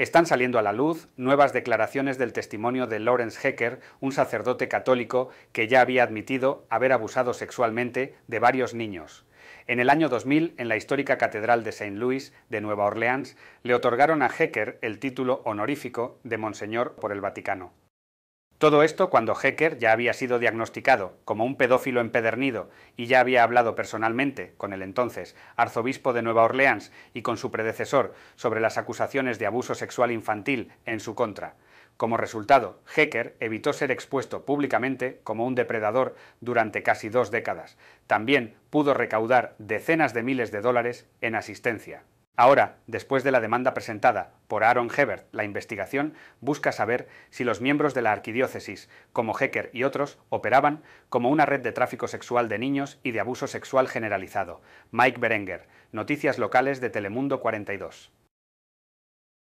Están saliendo a la luz nuevas declaraciones del testimonio de Lawrence Hecker, un sacerdote católico que ya había admitido haber abusado sexualmente de varios niños. En el año 2000, en la histórica Catedral de Saint Louis de Nueva Orleans, le otorgaron a Hecker el título honorífico de Monseñor por el Vaticano. Todo esto cuando Hecker ya había sido diagnosticado como un pedófilo empedernido y ya había hablado personalmente con el entonces arzobispo de Nueva Orleans y con su predecesor sobre las acusaciones de abuso sexual infantil en su contra. Como resultado, Hecker evitó ser expuesto públicamente como un depredador durante casi dos décadas. También pudo recaudar decenas de miles de dólares en asistencia. Ahora, después de la demanda presentada por Aaron Hebert, la investigación busca saber si los miembros de la arquidiócesis, como Hecker y otros, operaban como una red de tráfico sexual de niños y de abuso sexual generalizado. Mike Berenger, Noticias Locales de Telemundo 42.